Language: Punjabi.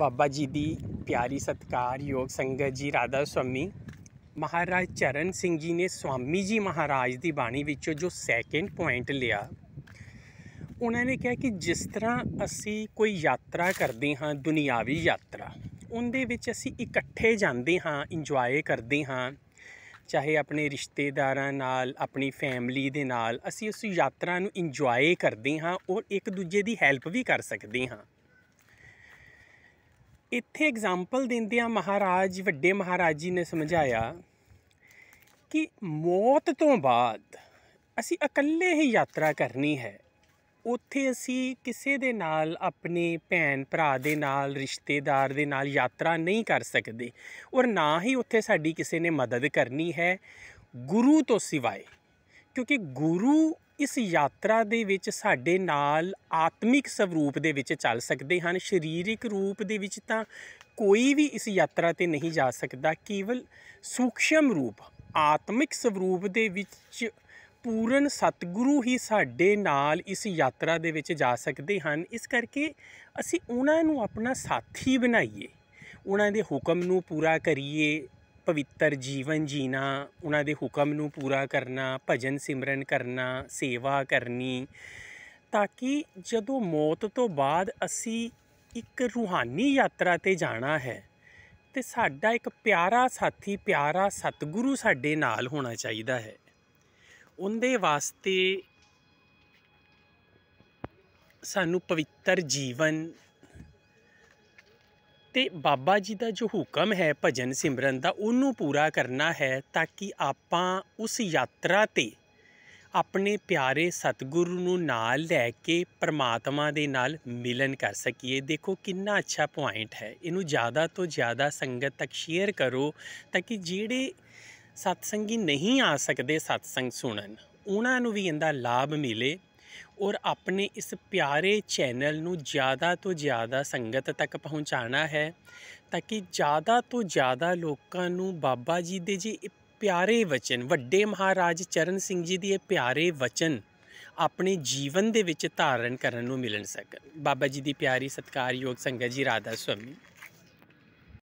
ਬਾਬਾ ਜੀ ਦੀ ਪਿਆਰੀ ਸਤਕਾਰਯੋਗ ਸੰਗਤ ਜੀ ਰਾਧਾ ਸੁਆਮੀ ਮਹਾਰਾਜ ਚਰਨ ਸਿੰਘ ਜੀ ਨੇ ਸੁਆਮੀ ਜੀ ਮਹਾਰਾਜ ਦੀ ਬਾਣੀ ਵਿੱਚੋਂ ਜੋ ਸੈਕਿੰਡ ਪੁਆਇੰਟ ਲਿਆ ਉਹਨਾਂ ਨੇ ਕਿਹਾ ਕਿ ਜਿਸ ਤਰ੍ਹਾਂ ਅਸੀਂ ਕੋਈ ਯਾਤਰਾ ਕਰਦੇ ਹਾਂ ਦੁਨੀਆਵੀ ਯਾਤਰਾ ਉਹਦੇ ਵਿੱਚ ਅਸੀਂ ਇਕੱਠੇ ਜਾਂਦੇ ਹਾਂ ਇੰਜੋਏ ਕਰਦੇ ਹਾਂ ਚਾਹੇ ਆਪਣੇ ਰਿਸ਼ਤੇਦਾਰਾਂ ਨਾਲ ਆਪਣੀ ਫੈਮਿਲੀ ਦੇ ਨਾਲ ਅਸੀਂ ਉਸ ਯਾਤਰਾ ਨੂੰ ਇੰਜੋਏ ਕਰਦੇ ਹਾਂ ਔਰ ਇੱਕ ਦੂਜੇ ਦੀ ਹੈਲਪ ਵੀ ਕਰ ਸਕਦੇ ਹਾਂ ਇੱਥੇ ਐਗਜ਼ਾਮਪਲ ਦਿੰਦਿਆਂ ਮਹਾਰਾਜ ਵੱਡੇ ਮਹਾਰਾਜੀ ਨੇ ਸਮਝਾਇਆ ਕਿ ਮੌਤ ਤੋਂ ਬਾਅਦ ਅਸੀਂ ਇਕੱਲੇ ਹੀ ਯਾਤਰਾ ਕਰਨੀ ਹੈ ਉੱਥੇ ਅਸੀਂ ਕਿਸੇ ਦੇ ਨਾਲ ਆਪਣੇ ਭੈਣ ਭਰਾ ਦੇ ਨਾਲ ਰਿਸ਼ਤੇਦਾਰ ਦੇ ਨਾਲ ਯਾਤਰਾ ਨਹੀਂ ਕਰ ਸਕਦੇ ਔਰ ਨਾ ਹੀ ਉੱਥੇ ਸਾਡੀ ਕਿਸੇ ਨੇ ਮਦਦ ਕਰਨੀ ਹੈ ਗੁਰੂ ਤੋਂ ਸਿਵਾਏ ਕਿਉਂਕਿ ਗੁਰੂ ਇਸ ਯਾਤਰਾ ਦੇ ਵਿੱਚ ਸਾਡੇ ਨਾਲ ਆਤਮਿਕ ਸਰੂਪ ਦੇ ਵਿੱਚ ਚੱਲ ਸਕਦੇ ਹਨ ਸਰੀਰਿਕ ਰੂਪ ਦੇ ਵਿੱਚ ਤਾਂ ਕੋਈ ਵੀ ਇਸ ਯਾਤਰਾ ਤੇ ਨਹੀਂ ਜਾ ਸਕਦਾ ਕੇਵਲ ਸੂਖਸ਼ਮ ਰੂਪ ਆਤਮਿਕ ਸਰੂਪ ਦੇ ਵਿੱਚ ਪੂਰਨ ਸਤਿਗੁਰੂ ਹੀ ਸਾਡੇ ਨਾਲ ਇਸ ਯਾਤਰਾ ਦੇ ਵਿੱਚ ਜਾ ਸਕਦੇ ਹਨ ਇਸ ਕਰਕੇ ਅਸੀਂ ਉਹਨਾਂ ਨੂੰ ਆਪਣਾ ਸਾਥੀ ਬਣਾਈਏ ਉਹਨਾਂ ਦੇ ਹੁਕਮ ਨੂੰ ਪੂਰਾ ਕਰੀਏ ਪਵਿੱਤਰ ਜੀਵਨ ਜੀਣਾ ਉਹਨਾਂ ਦੇ ਹੁਕਮ ਨੂੰ ਪੂਰਾ ਕਰਨਾ ਭਜਨ ਸਿਮਰਨ ਕਰਨਾ ਸੇਵਾ ਕਰਨੀ ਤਾਂ ਕਿ ਜਦੋਂ ਮੌਤ ਤੋਂ ਬਾਅਦ ਅਸੀਂ ਇੱਕ ਰੂਹਾਨੀ ਯਾਤਰਾ ਤੇ ਜਾਣਾ ਹੈ ਤੇ ਸਾਡਾ ਇੱਕ ਪਿਆਰਾ ਸਾਥੀ ਪਿਆਰਾ ਸਤਿਗੁਰੂ ਸਾਡੇ ਨਾਲ ਹੋਣਾ ਚਾਹੀਦਾ ਹੈ ਉਹਦੇ ਵਾਸਤੇ ਸਾਨੂੰ ਪਵਿੱਤਰ ਜੀਵਨ ਤੇ ਬਾਬਾ ਜੀ ਦਾ ਜੋ ਹੁਕਮ ਹੈ ਭਜਨ ਸਿਮਰਨ ਦਾ ਉਹਨੂੰ ਪੂਰਾ ਕਰਨਾ ਹੈ ਤਾਂ ਕਿ ਆਪਾਂ ਉਸ ਯਾਤਰਾ ਤੇ ਆਪਣੇ ਪਿਆਰੇ ਸਤਿਗੁਰੂ ਨੂੰ ਨਾਲ ਲੈ ਕੇ ਪ੍ਰਮਾਤਮਾ ਦੇ ਨਾਲ ਮਿਲਨ ਕਰ ਸਕੀਏ ਦੇਖੋ ਕਿੰਨਾ ਅੱਛਾ ਪੁਆਇੰਟ ਹੈ ਇਹਨੂੰ ਜ਼ਿਆਦਾ ਤੋਂ ਜ਼ਿਆਦਾ ਸੰਗਤ ਤੱਕ ਸ਼ੇਅਰ ਕਰੋ ਤਾਂ ਕਿ ਜਿਹੜੇ ਸਤਸੰਗੀ ਨਹੀਂ ਆ ਸਕਦੇ ਸਤਸੰਗ ਸੁਣਨ ਉਹਨਾਂ ਨੂੰ ਵੀ ਇਹਦਾ ਲਾਭ ਮਿਲੇ ਔਰ ਆਪਣੇ ਇਸ ਪਿਆਰੇ ਚੈਨਲ ਨੂੰ ਜ਼ਿਆਦਾ ਤੋਂ ਜ਼ਿਆਦਾ ਸੰਗਤ ਤੱਕ ਪਹੁੰਚਾਣਾ ਹੈ ਤਾਂ ਕਿ ਜ਼ਿਆਦਾ ਤੋਂ ਜ਼ਿਆਦਾ ਲੋਕਾਂ ਨੂੰ ਬਾਬਾ ਜੀ ਦੇ ਜੀ ਪਿਆਰੇ ਵਚਨ ਵੱਡੇ ਮਹਾਰਾਜ ਚਰਨ ਸਿੰਘ ਜੀ ਦੀ ਇਹ ਪਿਆਰੇ ਵਚਨ ਆਪਣੇ ਜੀਵਨ ਦੇ ਵਿੱਚ ਧਾਰਨ ਕਰਨ ਨੂੰ ਮਿਲਣ ਸਕਣ ਬਾਬਾ ਜੀ ਦੀ ਪਿਆਰੀ ਸਤਕਾਰਯੋਗ ਸੰਗਤ ਜੀ ਰਾਧਾ ਸੁਆਮੀ